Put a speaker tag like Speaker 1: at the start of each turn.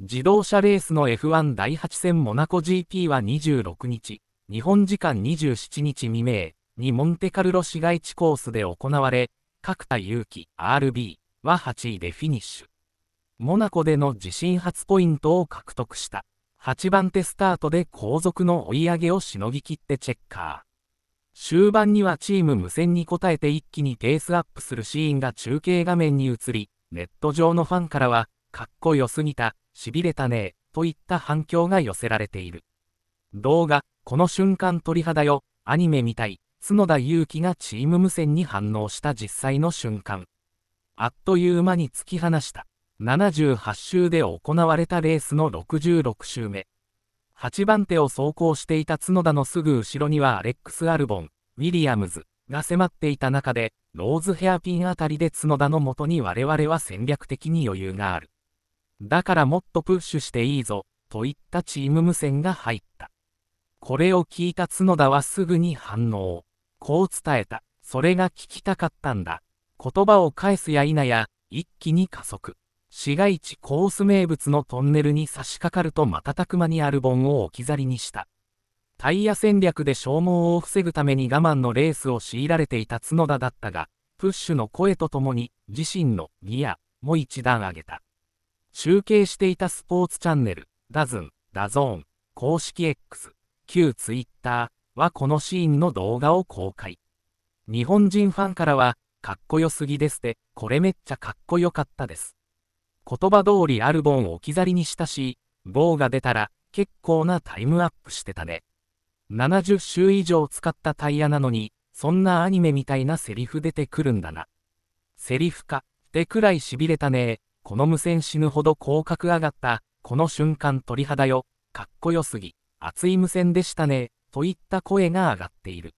Speaker 1: 自動車レースの F1 第8戦モナコ GP は26日、日本時間27日未明にモンテカルロ市街地コースで行われ、角田祐希 RB は8位でフィニッシュ。モナコでの自身初ポイントを獲得した。8番手スタートで後続の追い上げをしのぎきってチェッカー。終盤にはチーム無線に応えて一気にペースアップするシーンが中継画面に映り、ネット上のファンからは、かっこよすぎた、しびれたねえ、といった反響が寄せられている。動画、この瞬間鳥肌よ、アニメみたい、角田祐希がチーム無線に反応した実際の瞬間。あっという間に突き放した。78周で行われたレースの66周目。8番手を走行していた角田のすぐ後ろにはアレックス・アルボン、ウィリアムズが迫っていた中で、ローズヘアピンあたりで角田のもとに我々は戦略的に余裕がある。だからもっとプッシュしていいぞ、といったチーム無線が入った。これを聞いた角田はすぐに反応。こう伝えた。それが聞きたかったんだ。言葉を返すや否や、一気に加速。市街地コース名物のトンネルに差し掛かると瞬く間にアルボンを置き去りにした。タイヤ戦略で消耗を防ぐために我慢のレースを強いられていた角田だったが、プッシュの声とともに、自身のギアも一段上げた。中継していたスポーツチャンネル、ダズン、ダゾーン、公式 X、旧 Twitter はこのシーンの動画を公開。日本人ファンからは、かっこよすぎですって、これめっちゃかっこよかったです。言葉通りアルボンを置き去りにしたし、棒が出たら結構なタイムアップしてたね。70周以上使ったタイヤなのに、そんなアニメみたいなセリフ出てくるんだな。セリフか、ってくらい痺れたねこの無線死ぬほど広角上がった、この瞬間鳥肌よ、かっこよすぎ、熱い無線でしたね、といった声が上がっている。